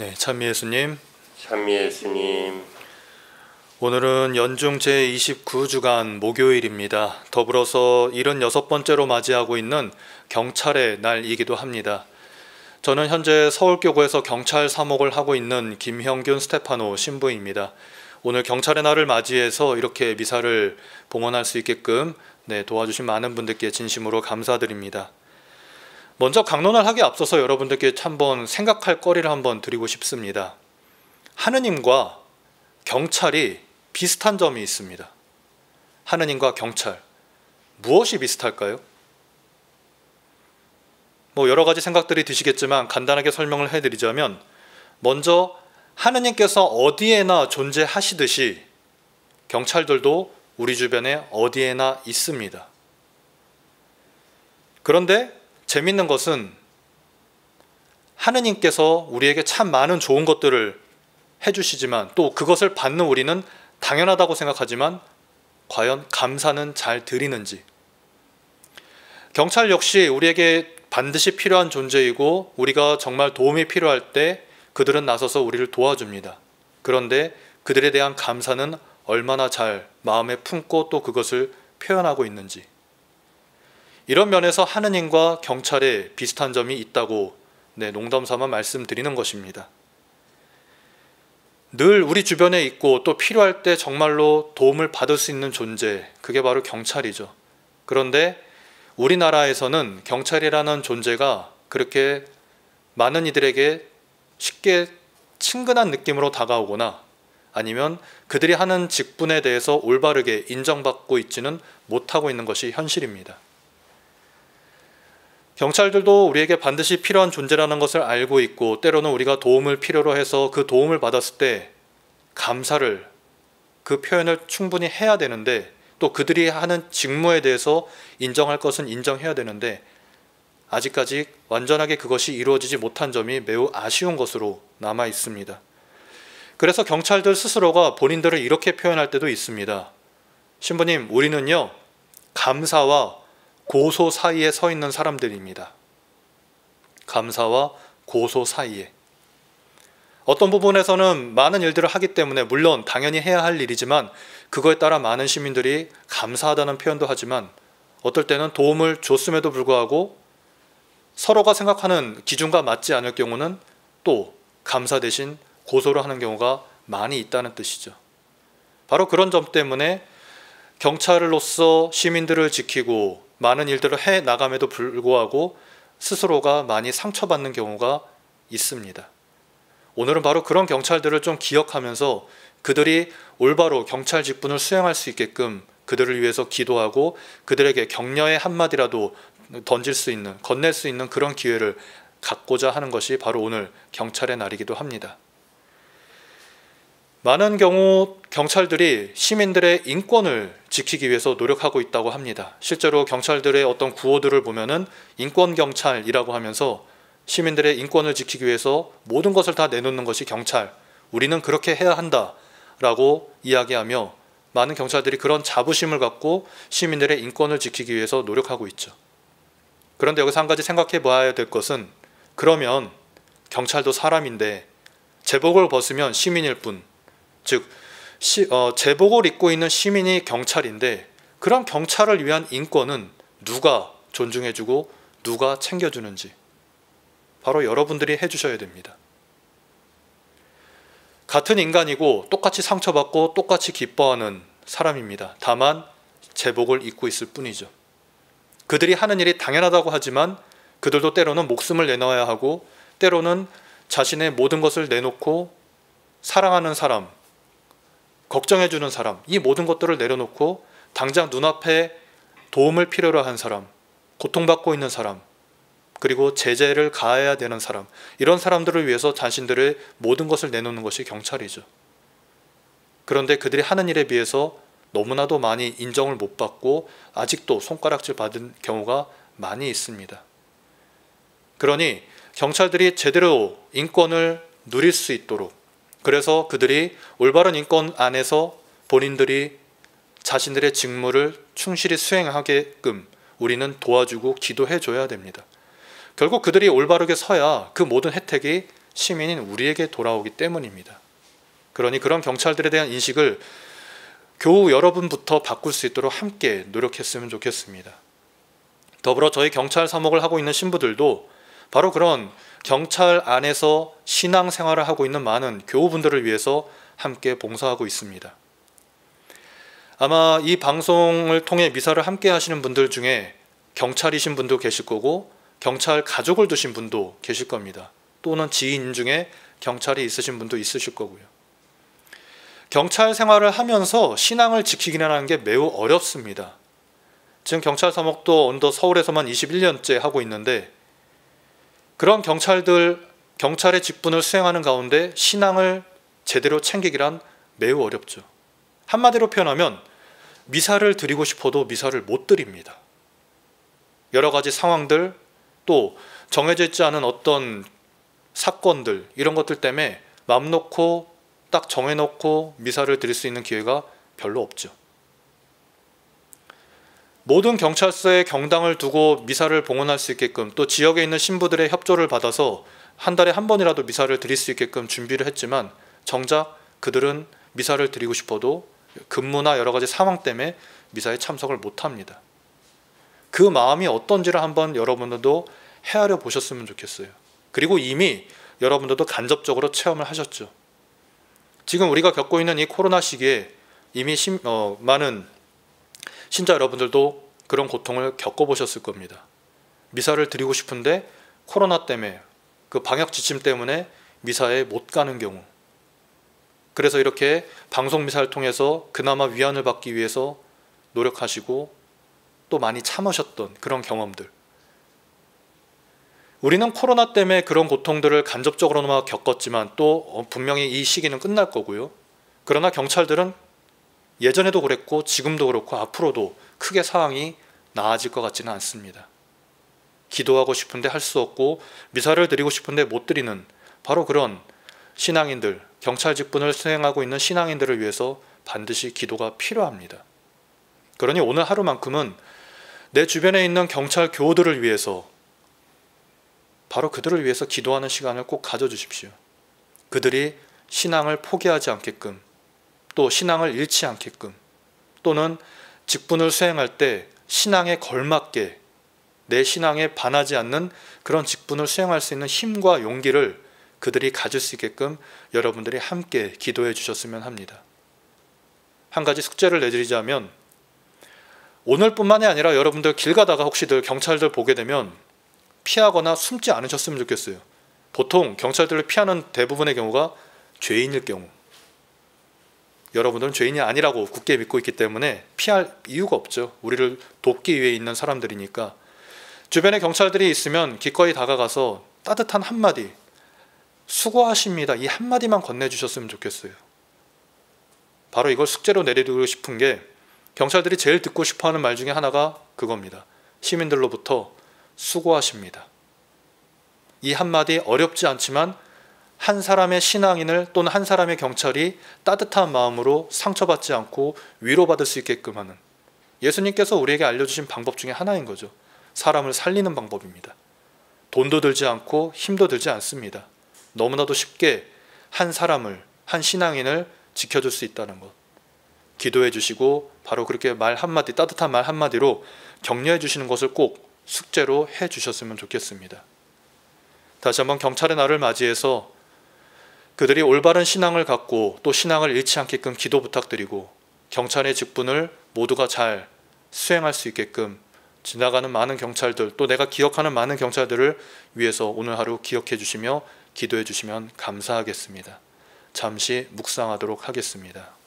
네, 찬미 예수님. 찬미 예수님. 오늘은 연중 제29주간 목요일입니다. 더불어서 76번째로 맞이하고 있는 경찰의 날이기도 합니다. 저는 현재 서울교구에서 경찰 사목을 하고 있는 김형균 스테파노 신부입니다. 오늘 경찰의 날을 맞이해서 이렇게 미사를 봉헌할 수 있게끔 네, 도와주신 많은 분들께 진심으로 감사드립니다. 먼저 강론을 하기 앞서서 여러분들께 한번 생각할 거리를 한번 드리고 싶습니다. 하느님과 경찰이 비슷한 점이 있습니다. 하느님과 경찰. 무엇이 비슷할까요? 뭐 여러 가지 생각들이 드시겠지만 간단하게 설명을 해드리자면 먼저 하느님께서 어디에나 존재하시듯이 경찰들도 우리 주변에 어디에나 있습니다. 그런데 재밌는 것은 하느님께서 우리에게 참 많은 좋은 것들을 해주시지만 또 그것을 받는 우리는 당연하다고 생각하지만 과연 감사는 잘 드리는지 경찰 역시 우리에게 반드시 필요한 존재이고 우리가 정말 도움이 필요할 때 그들은 나서서 우리를 도와줍니다. 그런데 그들에 대한 감사는 얼마나 잘 마음에 품고 또 그것을 표현하고 있는지 이런 면에서 하느님과 경찰에 비슷한 점이 있다고 네, 농담 삼아 말씀드리는 것입니다. 늘 우리 주변에 있고 또 필요할 때 정말로 도움을 받을 수 있는 존재, 그게 바로 경찰이죠. 그런데 우리나라에서는 경찰이라는 존재가 그렇게 많은 이들에게 쉽게 친근한 느낌으로 다가오거나 아니면 그들이 하는 직분에 대해서 올바르게 인정받고 있지는 못하고 있는 것이 현실입니다. 경찰들도 우리에게 반드시 필요한 존재라는 것을 알고 있고 때로는 우리가 도움을 필요로 해서 그 도움을 받았을 때 감사를 그 표현을 충분히 해야 되는데 또 그들이 하는 직무에 대해서 인정할 것은 인정해야 되는데 아직까지 완전하게 그것이 이루어지지 못한 점이 매우 아쉬운 것으로 남아 있습니다. 그래서 경찰들 스스로가 본인들을 이렇게 표현할 때도 있습니다. 신부님, 우리는요, 감사와 고소 사이에 서 있는 사람들입니다. 감사와 고소 사이에. 어떤 부분에서는 많은 일들을 하기 때문에 물론 당연히 해야 할 일이지만 그거에 따라 많은 시민들이 감사하다는 표현도 하지만 어떨 때는 도움을 줬음에도 불구하고 서로가 생각하는 기준과 맞지 않을 경우는 또 감사 대신 고소를 하는 경우가 많이 있다는 뜻이죠. 바로 그런 점 때문에 경찰로서 시민들을 지키고 많은 일들을 해 나감에도 불구하고 스스로가 많이 상처받는 경우가 있습니다. 오늘은 바로 그런 경찰들을 좀 기억하면서 그들이 올바로 경찰 직분을 수행할 수 있게끔 그들을 위해서 기도하고 그들에게 격려의 한마디라도 던질 수 있는, 건넬 수 있는 그런 기회를 갖고자 하는 것이 바로 오늘 경찰의 날이기도 합니다. 많은 경우 경찰들이 시민들의 인권을 지키기 위해서 노력하고 있다고 합니다. 실제로 경찰들의 어떤 구호들을 보면은 인권 경찰이라고 하면서 시민들의 인권을 지키기 위해서 모든 것을 다 내놓는 것이 경찰. 우리는 그렇게 해야 한다라고 이야기하며 많은 경찰들이 그런 자부심을 갖고 시민들의 인권을 지키기 위해서 노력하고 있죠. 그런데 여기서 한 가지 생각해 봐야 될 것은 그러면 경찰도 사람인데 제복을 벗으면 시민일 뿐즉 시, 어, 제복을 입고 있는 시민이 경찰인데 그런 경찰을 위한 인권은 누가 존중해주고 누가 챙겨주는지 바로 여러분들이 해주셔야 됩니다. 같은 인간이고 똑같이 상처받고 똑같이 기뻐하는 사람입니다. 다만 제복을 입고 있을 뿐이죠. 그들이 하는 일이 당연하다고 하지만 그들도 때로는 목숨을 내놓아야 하고 때로는 자신의 모든 것을 내놓고 사랑하는 사람, 걱정해주는 사람, 이 모든 것들을 내려놓고 당장 눈앞에 도움을 필요로 한 사람, 고통받고 있는 사람, 그리고 제재를 가해야 되는 사람, 이런 사람들을 위해서 자신들의 모든 것을 내놓는 것이 경찰이죠. 그런데 그들이 하는 일에 비해서 너무나도 많이 인정을 못 받고 아직도 손가락질 받은 경우가 많이 있습니다. 그러니 경찰들이 제대로 인권을 누릴 수 있도록 그래서 그들이 올바른 인권 안에서 본인들이 자신들의 직무를 충실히 수행하게끔 우리는 도와주고 기도해 줘야 됩니다. 결국 그들이 올바르게 서야 그 모든 혜택이 시민인 우리에게 돌아오기 때문입니다. 그러니 그런 경찰들에 대한 인식을 교우 여러분부터 바꿀 수 있도록 함께 노력했으면 좋겠습니다. 더불어 저희 경찰 사목을 하고 있는 신부들도 바로 그런 경찰 안에서 신앙 생활을 하고 있는 많은 교우분들을 위해서 함께 봉사하고 있습니다. 아마 이 방송을 통해 미사를 함께 하시는 분들 중에 경찰이신 분도 계실 거고 경찰 가족을 두신 분도 계실 겁니다. 또는 지인 중에 경찰이 있으신 분도 있으실 거고요. 경찰 생활을 하면서 신앙을 지키기는 하는 게 매우 어렵습니다. 지금 경찰 사목도 언더 서울에서만 21년째 하고 있는데 그런 경찰들 경찰의 직분을 수행하는 가운데 신앙을 제대로 챙기기란 매우 어렵죠. 한마디로 표현하면 미사를 드리고 싶어도 미사를 못 드립니다. 여러 가지 상황들 또 정해져 있지 않은 어떤 사건들 이런 것들 때문에 맘 놓고 딱 정해놓고 미사를 드릴 수 있는 기회가 별로 없죠. 모든 경찰서에 경당을 두고 미사를 봉헌할 수 있게끔 또 지역에 있는 신부들의 협조를 받아서 한 달에 한 번이라도 미사를 드릴 수 있게끔 준비를 했지만 정작 그들은 미사를 드리고 싶어도 근무나 여러 가지 상황 때문에 미사에 참석을 못합니다. 그 마음이 어떤지를 한번 여러분들도 헤아려 보셨으면 좋겠어요. 그리고 이미 여러분들도 간접적으로 체험을 하셨죠. 지금 우리가 겪고 있는 이 코로나 시기에 이미 심, 어, 많은 신자 여러분들도 그런 고통을 겪어보셨을 겁니다. 미사를 드리고 싶은데 코로나 때문에 그 방역 지침 때문에 미사에 못 가는 경우 그래서 이렇게 방송 미사를 통해서 그나마 위안을 받기 위해서 노력하시고 또 많이 참으셨던 그런 경험들 우리는 코로나 때문에 그런 고통들을 간접적으로나마 겪었지만 또 분명히 이 시기는 끝날 거고요. 그러나 경찰들은 예전에도 그랬고 지금도 그렇고 앞으로도 크게 상황이 나아질 것 같지는 않습니다. 기도하고 싶은데 할 수 없고 미사를 드리고 싶은데 못 드리는 바로 그런 신앙인들, 경찰 직분을 수행하고 있는 신앙인들을 위해서 반드시 기도가 필요합니다. 그러니 오늘 하루만큼은 내 주변에 있는 경찰 교우들을 위해서 바로 그들을 위해서 기도하는 시간을 꼭 가져주십시오. 그들이 신앙을 포기하지 않게끔 또 신앙을 잃지 않게끔 또는 직분을 수행할 때 신앙에 걸맞게 내 신앙에 반하지 않는 그런 직분을 수행할 수 있는 힘과 용기를 그들이 가질 수 있게끔 여러분들이 함께 기도해 주셨으면 합니다. 한 가지 숙제를 내드리자면 오늘뿐만이 아니라 여러분들 길 가다가 혹시들 경찰들 보게 되면 피하거나 숨지 않으셨으면 좋겠어요. 보통 경찰들을 피하는 대부분의 경우가 죄인일 경우 여러분들은 죄인이 아니라고 굳게 믿고 있기 때문에 피할 이유가 없죠. 우리를 돕기 위해 있는 사람들이니까. 주변에 경찰들이 있으면 기꺼이 다가가서 따뜻한 한마디, 수고하십니다. 이 한마디만 건네주셨으면 좋겠어요. 바로 이걸 숙제로 내리고 싶은 게 경찰들이 제일 듣고 싶어 하는 말 중에 하나가 그겁니다. 시민들로부터 수고하십니다. 이 한마디 어렵지 않지만 한 사람의 신앙인을 또는 한 사람의 경찰이 따뜻한 마음으로 상처받지 않고 위로받을 수 있게끔 하는 예수님께서 우리에게 알려주신 방법 중에 하나인 거죠. 사람을 살리는 방법입니다. 돈도 들지 않고 힘도 들지 않습니다. 너무나도 쉽게 한 사람을, 한 신앙인을 지켜줄 수 있다는 것. 기도해 주시고 바로 그렇게 말 한마디, 따뜻한 말 한마디로 격려해 주시는 것을 꼭 숙제로 해 주셨으면 좋겠습니다. 다시 한번 경찰의 날을 맞이해서 그들이 올바른 신앙을 갖고 또 신앙을 잃지 않게끔 기도 부탁드리고 경찰의 직분을 모두가 잘 수행할 수 있게끔 지나가는 많은 경찰들 또 내가 기억하는 많은 경찰들을 위해서 오늘 하루 기억해 주시며 기도해 주시면 감사하겠습니다. 잠시 묵상하도록 하겠습니다.